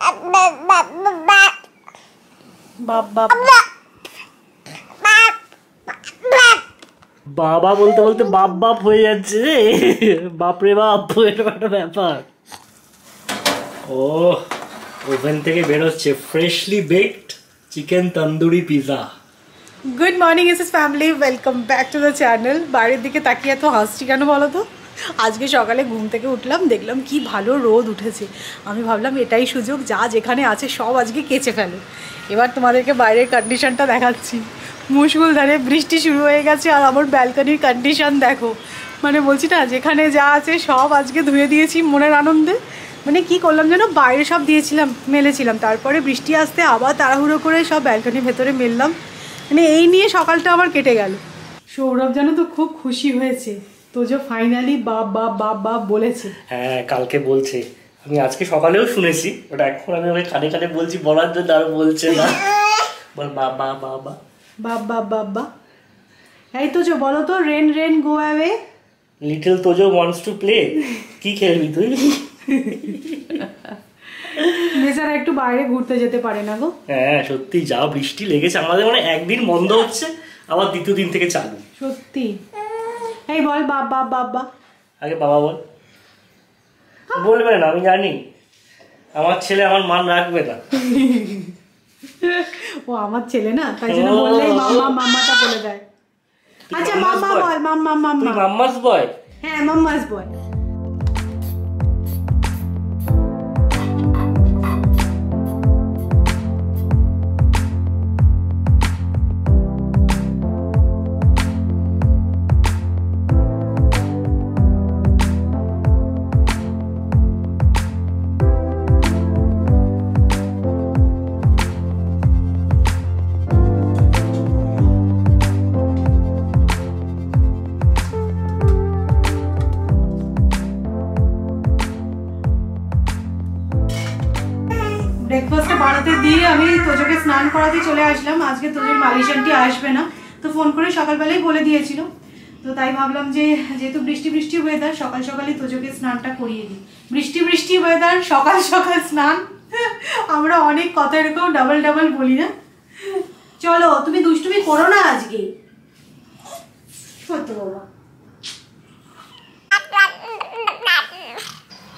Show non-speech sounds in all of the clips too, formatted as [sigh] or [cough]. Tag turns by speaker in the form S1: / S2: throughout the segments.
S1: বাবা
S2: বলতে বলতে বাপ বাপ হয়ে যাচ্ছে রে বাপরে বাপ এরকম একটা ব্যাপার ও ওভেন থেকে বেরোচ্ছে freshly baked chicken tandoori pizza
S1: good morning is S family welcome back to the channel বাড়ির দিকে তাকিয়ে এত হাসছি কেন বলো তো আজকে সকালে ঘুম থেকে উঠলাম দেখলাম কি ভালো রোদ উঠেছে আমি ভাবলাম এটাই সুযোগ যা যেখানে আছে সব আজকে কেচে ফেলো এবার তোমাদেরকে বাইরের কন্ডিশনটা দেখাচ্ছি মুশকুল ধারে বৃষ্টি শুরু হয়ে গেছে আর আমার ব্যালকানির কন্ডিশন দেখো মানে বলছি না যেখানে যা আছে সব আজকে ধুয়ে দিয়েছি মনের আনন্দে মানে কি করলাম যেন বাইরে সব দিয়েছিলাম মেলেছিলাম তারপরে বৃষ্টি আসতে আবার তাড়াহুড়ো করে সব ব্যালকনির ভেতরে মেললাম মানে এই নিয়ে সকালটা আমার কেটে গেল সৌরভ যেন তো খুব খুশি হয়েছে তো যে ফাইনালি বাপ বাপ বাপ বাপ বলেছে
S2: হ্যাঁ কালকে বলছে আমি আজকে সকালেও শুনেছি ওটা এখন আমি ওকে কানে কানে বলছি বলার জন্য আর বলছে না [laughs] বল বাবা বাবা
S1: বাপ বাপ বাপ বাপ এই তো যে বলো তো rain rain go away
S2: little Tojo wants to play কি খেলবি তুই
S1: [laughs] বেচারা একটু বাইরে ঘুরতে যেতে পারে না গো
S2: হ্যাঁ সত্যি যা বৃষ্টি লেগেছে আমাদের মানে একদিন বন্ধ হচ্ছে আবার দ্বিতীয় দিন থেকে চালু
S1: সত্যি এই বল বাবা বাবা
S2: আগে বাবা বল বলবে না আমি জানি আমার ছেলে আমার মান রাখবে না [laughs]
S1: ও আমার ছেলে না তাই জন্য বললেই মাম্মা মাম্মাটা বলে দেয়
S2: আচ্ছা মাম্মা বল মাম্মা মাম্মা মাম্মাস বয়
S1: হ্যাঁ মাম্মাস বয় হাতে দিয়ে আমি তোজোকে স্নান করাতে চলে আসলাম আজকে তোজোর মালিশানটি আসবে না তো ফোন করে সকালবেলাই বলে দিয়েছিল তো তাই ভাবলাম যে যেহেতু বৃষ্টি বৃষ্টি ওয়েদার সকাল সকালই তোজোকে স্নানটা করিয়ে দিই বৃষ্টি বৃষ্টি ওয়েদার সকাল সকাল স্নান আমরা অনেক কথা এরকম ডাবল ডাবল বলি না চলো তুমি দুষ্টুমি করো না আজকে সত্য বাবা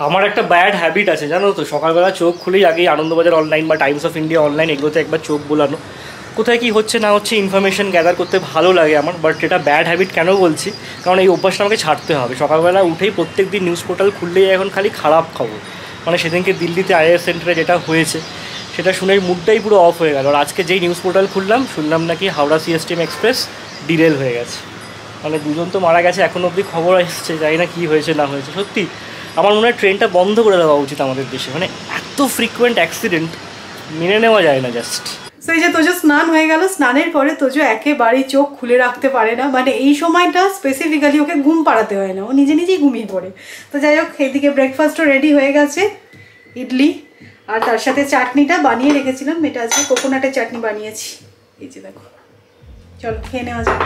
S2: আমার একটা ব্যাড হ্যাবিট আছে জানো তো সকালবেলা চোখ খুলেই আগেই আনন্দবাজার অনলাইন বা টাইমস অফ ইন্ডিয়া অনলাইন এগুলোতে একবার চোখ বোলানো কোথায় কি হচ্ছে না হচ্ছে ইনফরমেশন গ্যাদার করতে ভালো লাগে আমার বাট এটা ব্যাড হ্যাবিট কেন বলছি কারণ এই অভ্যাসটা আমাকে ছাড়তে হবে সকালবেলা উঠেই প্রত্যেক দিন নিউজ পোর্টাল খুললেই এখন খালি খারাপ খবর মানে সেদিনকে দিল্লিতে আইএস সেন্টারে যেটা হয়েছে সেটা শুনে মুডটাই পুরো অফ হয়ে গেল আর আজকে যেই নিউজ পোর্টাল খুললাম শুনলাম নাকি হাওড়া সিএসটিএম এক্সপ্রেস ডিরেল হয়ে গেছে মানে দুজন তো মারা গেছে এখন অবধি খবর এসছে যাই না কী হয়েছে না হয়েছে সত্যি আমার মনে হয় ট্রেনটা বন্ধ করে দেওয়া উচিত আমাদের দেশে মানে এত ফ্রিকুয়েন্ট অ্যাক্সিডেন্ট মেনে নেওয়া যায় না জাস্ট
S1: সেই যে তোজো স্নান হয়ে গেল স্নানের পরে তোজো একেবারেই চোখ খুলে রাখতে পারে না মানে এই সময়টা স্পেসিফিক্যালি ওকে ঘুম পাড়াতে হয় না ও নিজে নিজেই ঘুমিয়ে পড়ে তো যাই হোক এদিকে ব্রেকফাস্টও রেডি হয়ে গেছে ইডলি আর তার সাথে চাটনিটা বানিয়ে রেখেছিলাম এটা আজকে কোকোনাটের চাটনি বানিয়েছি এই যে দেখো চলো খেয়ে নেওয়া যাক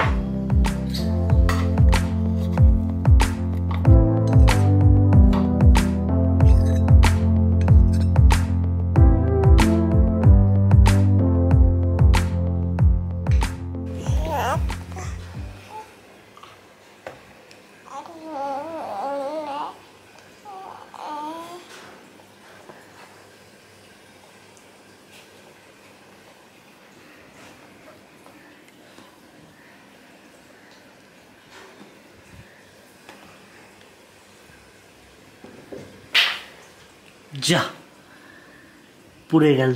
S2: যা পুড়ে গেল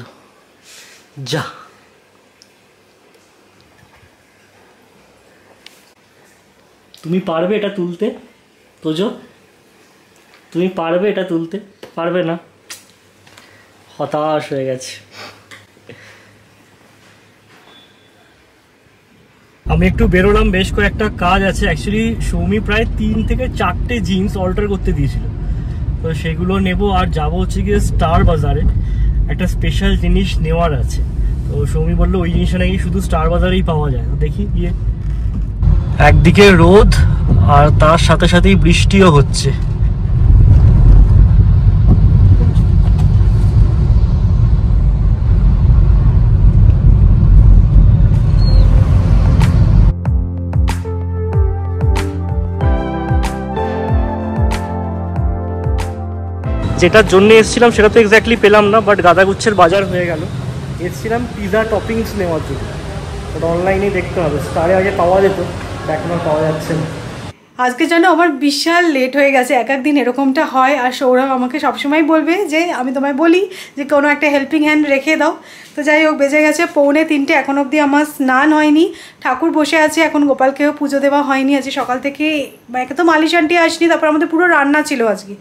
S2: যা তুমি পারবে এটা তুলতে তোজ তুমি পারবে এটা তুলতে পারবে না হতাশ হয়ে গেছে আমি একটু বেরোলাম বেশ কয়েকটা কাজ আছে অ্যাকচুয়ালি সৌমি প্রায় তিন থেকে চারটে জিন্স অল্টার করতে দিয়েছিল তো সেগুলো নেব আর যাব হচ্ছে গিয়ে স্টার বাজারে একটা স্পেশাল জিনিস নেওয়ার আছে তো সৌমি বললো ওই জিনিসটা নাকি শুধু স্টার বাজারেই পাওয়া যায় দেখি গিয়ে একদিকে রোদ আর তার সাথে সাথেই বৃষ্টিও হচ্ছে যেটার জন্য এসেছিলাম সেটা তো এক্স্যাক্টলি পেলাম না বাট গাদাগুচ্ছের বাজার হয়ে গেল এসেছিলাম পিজা টপিংস নেওয়ার জন্য ওটা অনলাইনে দেখতে হবে তারে আগে পাওয়া যেত এখন আর পাওয়া যাচ্ছে না
S1: আজকে যেন আমার বিশাল লেট হয়ে গেছে এক একদিন এরকমটা হয় আর সৌরভ আমাকে সবসময় বলবে যে আমি তোমায় বলি যে কোনো একটা হেল্পিং হ্যান্ড রেখে দাও তো যাই হোক বেজে গেছে পৌনে তিনটে এখন অবধি আমার স্নান হয়নি ঠাকুর বসে আছে এখন গোপালকেও পুজো দেওয়া হয়নি আজকে সকাল থেকে মানে একে তো মালিশ আন্টি আসনি তারপর আমাদের পুরো রান্না ছিল আজকে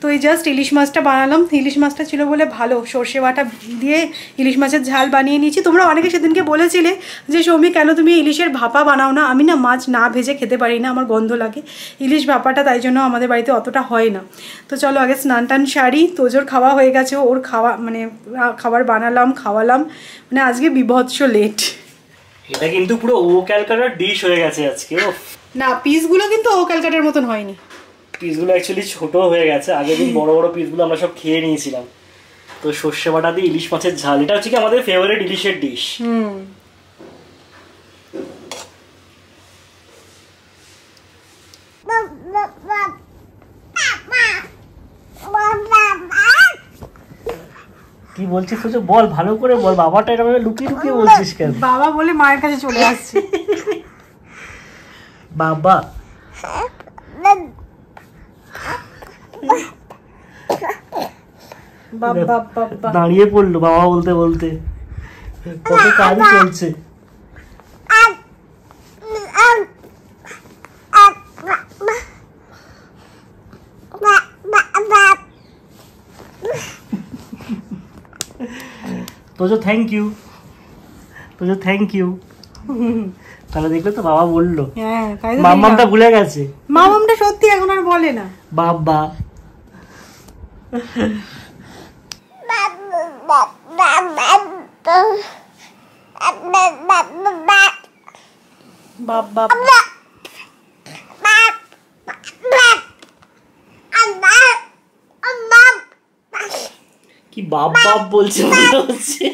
S1: তো এই জাস্ট ইলিশ মাছটা বানালাম ইলিশ মাছটা ছিল বলে ভালো সর্ষে বাটা দিয়ে ইলিশ মাছের ঝাল বানিয়ে নিয়েছি তোমরা অনেকে সেদিনকে বলেছিলে যে সৌমি কেন তুমি ইলিশের ভাপা বানাও না আমি না মাছ না ভেজে খেতে পারি না আমার গন্ধ লাগে ইলিশ ভাপাটা তাই জন্য আমাদের বাড়িতে অতটা হয় না তো চলো আগে স্নান টান সারি তোজোর খাওয়া হয়ে গেছে ওর খাওয়া মানে খাবার বানালাম খাওয়ালাম মানে আজকে বিভৎস লেট
S2: এটা কিন্তু পুরো ও ক্যালকাটার ডিশ হয়ে গেছে আজকে
S1: না পিসগুলো কিন্তু ও ক্যালকাটার মতন হয়নি
S2: পিসগুলো অ্যাকচুয়ালি ছোট হয়ে গেছে আগের দিন বড় বড় পিসগুলো আমরা সব খেয়ে নিয়েছিলাম তো সর্ষে বাটা দিয়ে ইলিশ মাছের ঝাল এটা হচ্ছে কি আমাদের ফেভারিট ইলিশের ডিশ কি বলছিস তো বল ভালো করে বল বাবাটা এরকম লুকিয়ে লুকিয়ে বলছিস কেন
S1: বাবা বলে মায়ের কাছে চলে আসছি বাবা দাঁড়িয়ে
S2: পড়লো বাবা বলতে বলতে কত কাজ চলছে Tojo thank you Tojo thank you তাহলে দেখলে তো বাবা বললো
S1: হ্যাঁ, মামামটা ভুলে গেছে মামামটা সত্যি এখন আর বলে না বাবা বাপ বাপ
S2: কি বাপ বাপ বলছে মনে হচ্ছে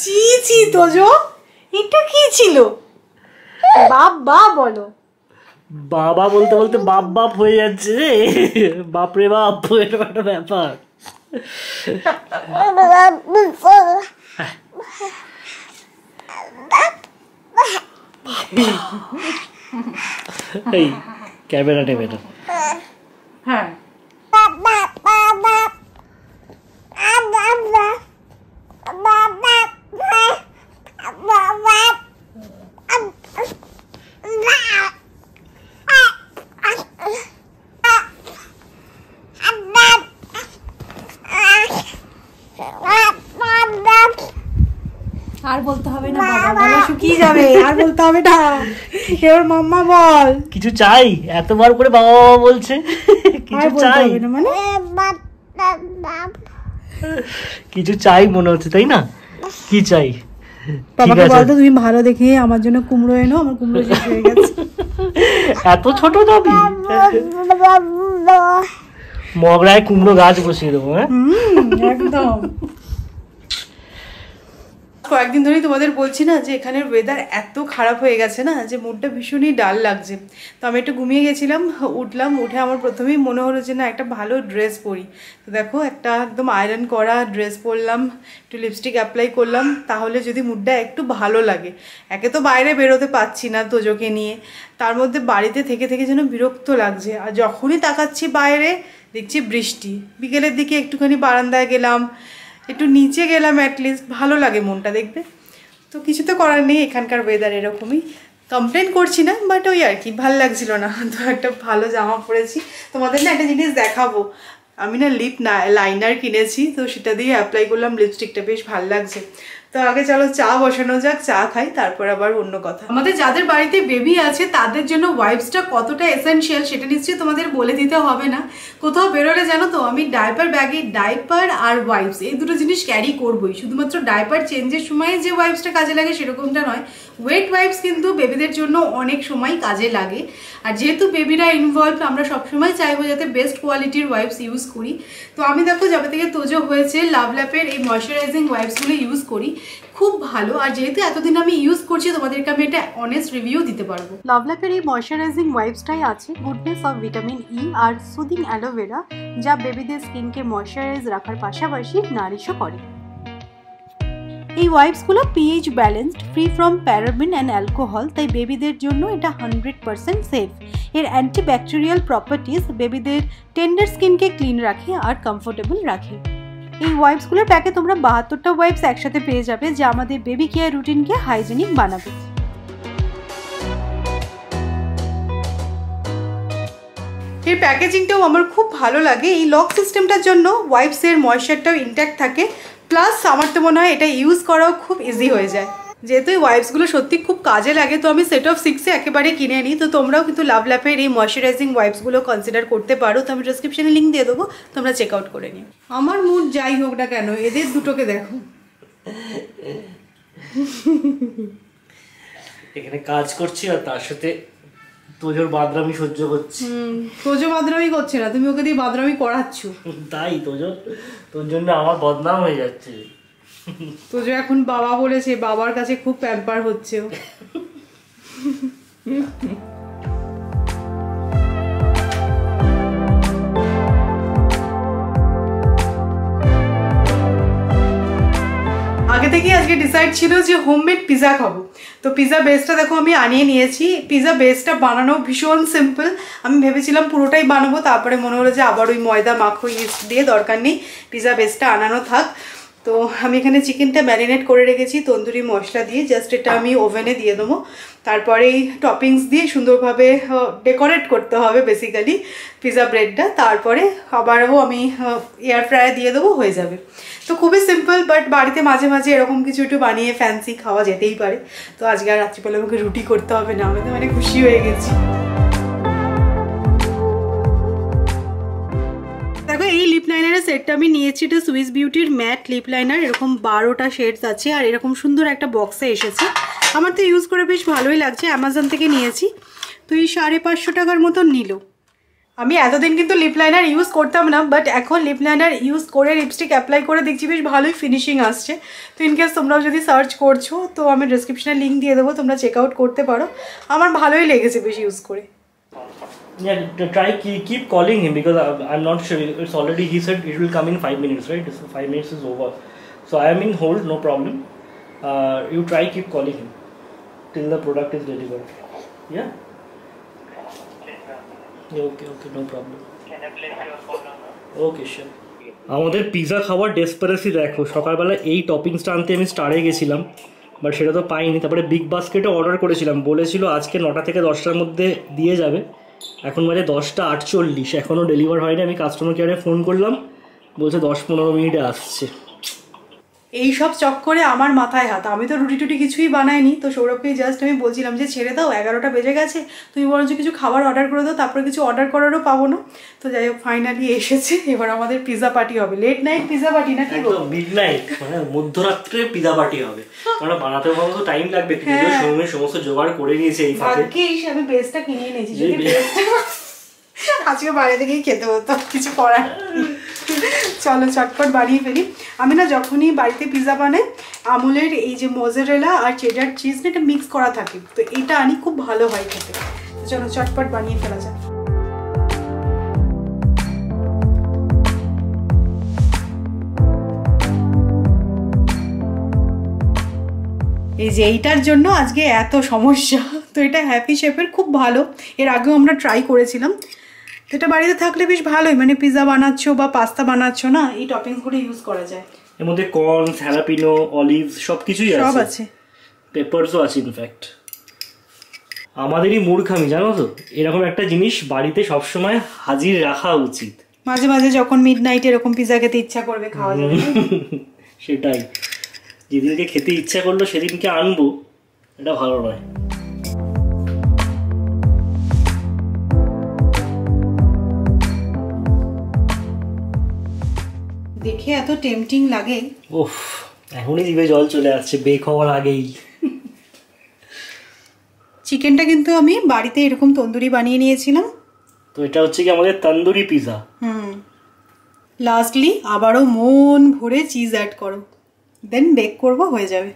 S1: চি ছি তোজো এটা কি ছিল বাপ বা বলো
S2: বাবা বলতে বলতে বাপ বাপ হয়ে যাচ্ছে রে বাপরে বাপ এরকম একটা ব্যাপার এই ক্যামেরা নেবে না
S1: হ্যাঁ বাবা কি যাবে আর বলতে
S2: হবে না এবার মাম্মা বল কিছু চাই এতবার করে বাবা বাবা বলছে কিছু চাই মানে কিছু চাই মনে হচ্ছে তাই না কি চাই
S1: তুমি ভালো দেখে আমার জন্য কুমড়ো এনো আমার কুমড়ো হয়ে গেছে
S2: এত ছোট দাবি মগরায় কুমড়ো গাছ বসিয়ে দেবো হ্যাঁ
S1: একদম কয়েকদিন ধরেই তোমাদের বলছি না যে এখানের ওয়েদার এত খারাপ হয়ে গেছে না যে মুডটা ভীষণই ডাল লাগছে তো আমি একটু ঘুমিয়ে গেছিলাম উঠলাম উঠে আমার প্রথমেই মনে হলো যে না একটা ভালো ড্রেস পরি তো দেখো একটা একদম আয়রন করা ড্রেস পরলাম একটু লিপস্টিক অ্যাপ্লাই করলাম তাহলে যদি মুডটা একটু ভালো লাগে একে তো বাইরে বেরোতে পাচ্ছি না তোজোকে নিয়ে তার মধ্যে বাড়িতে থেকে থেকে যেন বিরক্ত লাগছে আর যখনই তাকাচ্ছি বাইরে দেখছি বৃষ্টি বিকেলের দিকে একটুখানি বারান্দায় গেলাম একটু নিচে গেলাম অ্যাটলিস্ট ভালো লাগে মনটা দেখবে তো কিছু তো করার নেই এখানকার ওয়েদার এরকমই কমপ্লেন করছি না বাট ওই আর কি ভাল লাগছিলো না [laughs] তো একটা ভালো জামা পরেছি তোমাদের না একটা জিনিস দেখাবো আমি না লিপ না লাইনার কিনেছি তো সেটা দিয়ে অ্যাপ্লাই করলাম লিপস্টিকটা বেশ ভাল লাগছে তো আগে চলো চা বসানো যাক চা খাই তারপর আবার অন্য কথা আমাদের যাদের বাড়িতে বেবি আছে তাদের জন্য ওয়াইপসটা কতটা এসেনশিয়াল সেটা নিশ্চয়ই তোমাদের বলে দিতে হবে না কোথাও বেরোলে জানো তো আমি ডাইপার ব্যাগে ডাইপার আর ওয়াইপস এই দুটো জিনিস ক্যারি করবোই শুধুমাত্র ডাইপার চেঞ্জের সময় যে ওয়াইপসটা কাজে লাগে সেরকমটা নয় ওয়েট ওয়াইপস কিন্তু বেবিদের জন্য অনেক সময় কাজে লাগে আর যেহেতু বেবিরা ইনভলভ আমরা সবসময় চাইবো যাতে বেস্ট কোয়ালিটির ওয়াইপস ইউজ করি তো আমি দেখো যাবে থেকে তোজো হয়েছে লাভ ল্যাপের এই ময়শ্চারাইজিং ওয়াইপসগুলো ইউজ করি খুব ভালো আর যেহেতু এতদিন আমি ইউজ করছি তোমাদেরকে আমি এটা অনেস্ট রিভিউ দিতে পারবো লাভলাকের এই ময়শ্চারাইজিং ওয়াইপসটাই আছে গুডনেস অফ ভিটামিন ই আর সুদিং অ্যালোভেরা যা বেবিদের স্কিনকে ময়শ্চারাইজ রাখার পাশাপাশি নারিশও করে এই ওয়াইপসগুলো pH balanced free from paraben and alcohol তাই বেবিদের জন্য এটা হান্ড্রেড পারসেন্ট সেফ এর অ্যান্টিব্যাকটেরিয়াল প্রপার্টিস বেবিদের টেন্ডার স্কিনকে ক্লিন রাখে আর কমফোর্টেবল রাখে এই ওয়াইপসগুলোর প্যাকে তোমরা বাহাত্তরটা ওয়াইপস একসাথে পেয়ে যাবে যা আমাদের বেবি কেয়ার রুটিনকে হাইজেনিক বানাবে এর প্যাকেজিংটাও আমার খুব ভালো লাগে এই লক সিস্টেমটার জন্য ওয়াইপসের ময়শ্চারটাও ইনট্যাক্ট থাকে প্লাস আমার তো মনে হয় এটা ইউজ করাও খুব ইজি হয়ে যায় যেহেতু এই ওয়াইপসগুলো সত্যি খুব কাজে লাগে তো আমি সেট অফ সিক্সে একেবারে কিনে নিই তো তোমরাও কিন্তু লাভ ল্যাপের এই ময়শ্চারাইজিং ওয়াইপসগুলো কনসিডার করতে পারো তো আমি ডিসক্রিপশানে লিঙ্ক দিয়ে দেবো তোমরা চেক আউট করে নিও আমার মুড যাই হোক না কেন এদের দুটোকে দেখো
S2: এখানে কাজ করছি আর তার সাথে তোজোর বাদরামি সহ্য করছি
S1: তোজো বাদরামি করছে না তুমি ওকে দিয়ে বাদরামি করাচ্ছ
S2: তাই তোজোর তোর জন্য আমার বদনাম হয়ে যাচ্ছে
S1: তো যে এখন বাবা বলেছে বাবার কাছে খুব প্যাম্পার হচ্ছে আগে থেকেই আজকে ডিসাইড ছিল যে হোমমেড পিৎজা খাবো তো পিৎজা বেসটা দেখো আমি আনিয়ে নিয়েছি পিৎজা বেসটা বানানো ভীষণ সিম্পল আমি ভেবেছিলাম পুরোটাই বানাবো তারপরে মনে হলো যে আবার ওই ময়দা মাখো ইস্ট দিয়ে দরকার নেই পিৎজা বেসটা আনানো থাক তো আমি এখানে চিকেনটা ম্যারিনেট করে রেখেছি তন্দুরি মশলা দিয়ে জাস্ট এটা আমি ওভেনে দিয়ে দেবো তারপরেই টপিংস দিয়ে সুন্দরভাবে ডেকোরেট করতে হবে বেসিক্যালি পিজা ব্রেডটা তারপরে আবারও আমি এয়ার ফ্রায়ার দিয়ে দেবো হয়ে যাবে তো খুবই সিম্পল বাট বাড়িতে মাঝে মাঝে এরকম কিছু একটু বানিয়ে ফ্যান্সি খাওয়া যেতেই পারে তো আজকে আর রাত্রিবেলা আমাকে রুটি করতে হবে না আমি তো মানে খুশি হয়ে গেছি এই লিপ লাইনারের সেটটা আমি নিয়েছি এটা সুইস বিউটির ম্যাট লিপ লাইনার এরকম বারোটা শেডস আছে আর এরকম সুন্দর একটা বক্সে এসেছে আমার তো ইউজ করে বেশ ভালোই লাগছে অ্যামাজন থেকে নিয়েছি তো এই সাড়ে পাঁচশো টাকার মতো নিল আমি এতদিন কিন্তু লিপ লাইনার ইউজ করতাম না বাট এখন লিপ লাইনার ইউজ করে লিপস্টিক অ্যাপ্লাই করে দেখছি বেশ ভালোই ফিনিশিং আসছে তো ইনকেস তোমরাও যদি সার্চ করছো তো আমি ডিসক্রিপশানে লিঙ্ক দিয়ে দেবো তোমরা চেক আউট করতে পারো আমার ভালোই লেগেছে বেশ ইউজ
S2: করে Yeah, try keep, keep calling him because I, I'm not sure. It's already, he said it will come in five minutes, right? So five minutes is over. So I am in hold, no problem. Uh, you try keep calling him till the product is delivered. Yeah? okay, okay, no problem. Can I place your phone number? Okay, sure. আমাদের pizza খাওয়ার ডেসপারেসি দেখো সকালবেলা এই টপিংসটা আনতে আমি স্টারে গেছিলাম বাট সেটা তো পাইনি তারপরে বিগ বাস্কেটে অর্ডার করেছিলাম বলেছিল আজকে নটা থেকে দশটার মধ্যে দিয়ে যাবে এখন বাজে দশটা আটচল্লিশ এখনও ডেলিভার হয়নি আমি কাস্টমার কেয়ারে ফোন করলাম বলছে দশ পনেরো মিনিটে আসছে
S1: এই সব চক্করে আমার মাথায় হাত আমি তো রুটি টুটি কিছুই বানাইনি তো সৌরভকেই জাস্ট আমি বলছিলাম যে ছেড়ে দাও এগারোটা বেজে গেছে তুমি বরঞ্চ কিছু খাবার অর্ডার করে দাও তারপরে কিছু অর্ডার করারও পাবো না তো যাই হোক ফাইনালি [laughs] এসেছে এবার আমাদের
S2: পিজা পার্টি হবে লেট নাইট পিজা পার্টি না কি বলবো মিড নাইট মানে মধ্যরাত্রে পিজা পার্টি হবে কারণ হ্যাঁ। বানাতে ভালো টাইম লাগবে পিজা হ্যাঁ। সমস্ত জোগাড় করে নিয়েছে এই ফাঁকে
S1: আমি বেস্টটা কিনে নিয়েছি যদি বেস্ট [laughs] আজকে বাইরে থেকেই খেতে হতো কিছু করার চলো চটপট বানিয়ে ফেলি আমি না যখনই বাড়িতে পিৎজা বানাই আমুলের এই যে মোজারেলা আর চেডার চিজ না এটা মিক্স করা থাকে তো এটা আনি খুব ভালো হয় খেতে চলো চটপট বানিয়ে ফেলা যায় এই যে এইটার জন্য আজকে এত সমস্যা তো এটা হ্যাপি শেপের খুব ভালো এর আগেও আমরা ট্রাই করেছিলাম তো এটা বাড়িতে থাকলে বেশ ভালোই মানে পিৎজা বানাচ্ছ বা পাস্তা বানাচ্ছ না এই টপিংসগুলো ইউজ করা যায়
S2: এর মধ্যে কর্ন হ্যালাপিনো অলিভ সব কিছুই আছে সব আছে পেপারসও আছে ইনফ্যাক্ট আমাদেরই মূর্খামি জানো তো এরকম একটা জিনিস বাড়িতে সবসময় হাজির রাখা উচিত
S1: মাঝে মাঝে যখন মিড নাইটে এরকম পিৎজা খেতে ইচ্ছা করবে খাওয়া যাবে
S2: সেটাই যেদিনকে খেতে ইচ্ছা করলো সেদিনকে আনবো এটা ভালো নয়
S1: দেখে এত টেম্পটিং লাগে
S2: উফ এখনই জিভে জল চলে আসছে বেক হওয়ার আগেই
S1: চিকেনটা কিন্তু আমি বাড়িতে এরকম তন্দুরি বানিয়ে নিয়েছিলাম
S2: তো এটা হচ্ছে কি আমাদের তন্দুরি পিজা
S1: হুম লাস্টলি আবারও মন ভরে চিজ অ্যাড করো দেন বেক করব হয়ে যাবে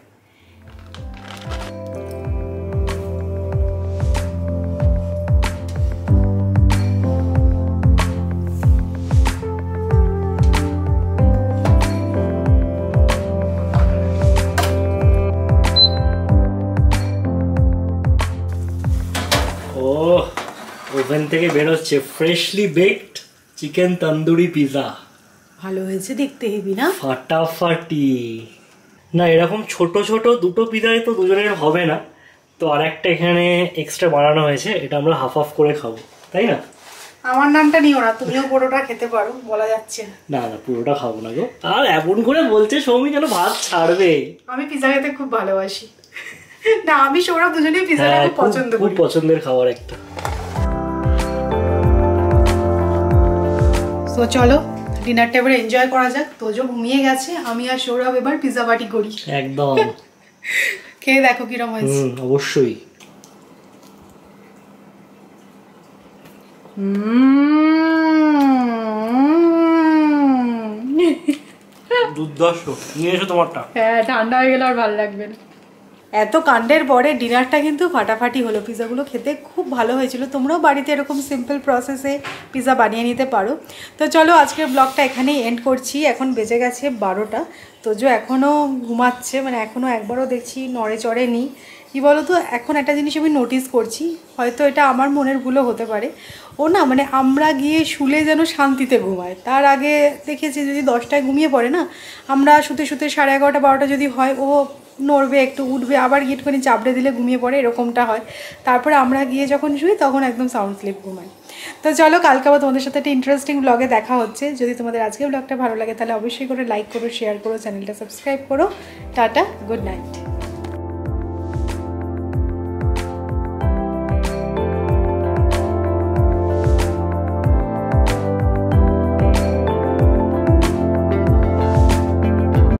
S2: থেকে বেরোচ্ছে freshly baked chicken tandoori pizza
S1: ভালো হয়েছে দেখতে হেবি না
S2: ফাটাফাটি না এরকম ছোট ছোট দুটো পিজাই তো দুজনের হবে না তো আর একটা এখানে এক্সট্রা বানানো হয়েছে এটা আমরা হাফ হাফ করে খাবো তাই না
S1: আমার নামটা নিও না তুমিও পুরোটা খেতে পারো বলা যাচ্ছে
S2: না না পুরোটা খাবো না গো আর এমন করে বলছে সৌমি যেন ভাত ছাড়বে
S1: আমি পিজা খেতে খুব ভালোবাসি না আমি সৌরভ দুজনেই পিজা হ্যাঁ, খুব পছন্দ
S2: খুব পছন্দের খাবার একটা
S1: তো চলো ডিনারটা এবার এনজয় করা যাক তোজো ঘুমিয়ে গেছে আমি আর সৌরভ এবার পিজা পার্টি করি একদম [laughs] খেয়ে দেখো কিরম হয়েছে
S2: অবশ্যই দুধ দশ নিয়ে এসো তোমারটা
S1: হ্যাঁ ঠান্ডা হয়ে গেলে আর ভালো লাগবে না এত কাণ্ডের পরে ডিনারটা কিন্তু ফাটাফাটি হলো পিৎজাগুলো খেতে খুব ভালো হয়েছিল তোমরাও বাড়িতে এরকম সিম্পল প্রসেসে পিৎজা বানিয়ে নিতে পারো তো চলো আজকের ব্লগটা এখানেই এন্ড করছি এখন বেজে গেছে বারোটা তো যে এখনও ঘুমাচ্ছে মানে এখনও একবারও দেখছি নড়ে চড়ে নি কি বলো তো এখন একটা জিনিস আমি নোটিস করছি হয়তো এটা আমার মনের ভুলও হতে পারে ও না মানে আমরা গিয়ে শুলে যেন শান্তিতে ঘুমায় তার আগে দেখেছি যদি দশটায় ঘুমিয়ে পড়ে না আমরা শুতে শুতে সাড়ে এগারোটা বারোটা যদি হয় ও নড়বে একটু উঠবে আবার গিয়েটুখানি চাপড়ে দিলে ঘুমিয়ে পড়ে এরকমটা হয় তারপরে আমরা গিয়ে যখন শুই তখন একদম সাউন্ড স্লিপ ঘুমায় তো চলো কালকে আবার তোমাদের সাথে একটা ইন্টারেস্টিং ব্লগে দেখা হচ্ছে যদি তোমাদের আজকে ব্লগটা ভালো লাগে তাহলে অবশ্যই করে লাইক করো শেয়ার করো চ্যানেলটা সাবস্ক্রাইব করো টাটা গুড নাইট